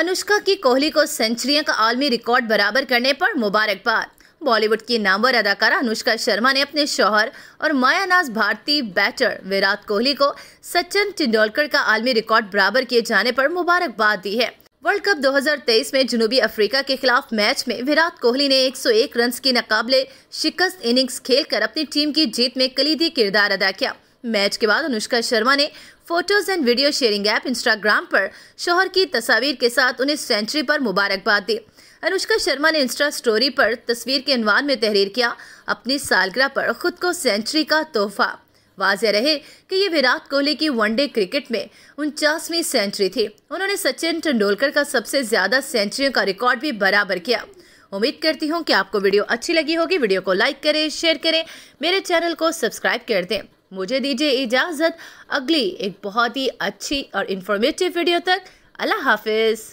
अनुष्का की कोहली को सेंचुरियों का आलमी रिकॉर्ड बराबर करने पर मुबारकबाद बॉलीवुड की नामवर अदाकारा अनुष्का शर्मा ने अपने शौहर और मायानाज भारतीय बैटर विराट कोहली को सचिन तेंदुलकर का आलमी रिकॉर्ड बराबर किए जाने पर मुबारकबाद दी है वर्ल्ड कप 2023 में जनूबी अफ्रीका के खिलाफ मैच में विराट कोहली ने 101 रन के नकाबले शिकस्त इनिंग्स खेलकर अपनी टीम की जीत में कलीदी किरदार अदा किया मैच के बाद अनुष्का शर्मा ने photos and video sharing app Instagram पर शोहर की तस्वीर के साथ उन्हें सेंचुरी पर मुबारकबाद दी अनुष्का शर्मा ने इंस्टा स्टोरी पर तस्वीर के अनुमान में तहरीर किया अपनी सालगिरह पर खुद को सेंचुरी का तोहफा वाजह रहे कि ये विराट कोहली की वनडे क्रिकेट में उनचासवीं सेंचुरी थी उन्होंने सचिन तेंदुलकर का सबसे ज़्यादा सेंचुरियों का रिकॉर्ड भी बराबर किया उम्मीद करती हूँ कि आपको वीडियो अच्छी लगी होगी वीडियो को लाइक करें शेयर करें मेरे चैनल को सब्सक्राइब कर दें मुझे दीजिए इजाज़त अगली एक बहुत ही अच्छी और इन्फॉर्मेटिव वीडियो तक अल्लाह हाफिज़